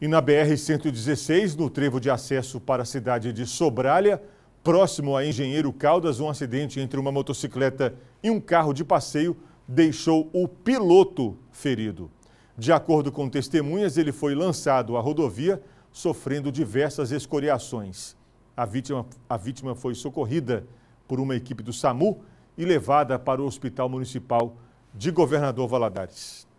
E na BR-116, no trevo de acesso para a cidade de Sobralha, próximo a Engenheiro Caldas, um acidente entre uma motocicleta e um carro de passeio deixou o piloto ferido. De acordo com testemunhas, ele foi lançado à rodovia, sofrendo diversas escoriações. A vítima, a vítima foi socorrida por uma equipe do SAMU e levada para o Hospital Municipal de Governador Valadares.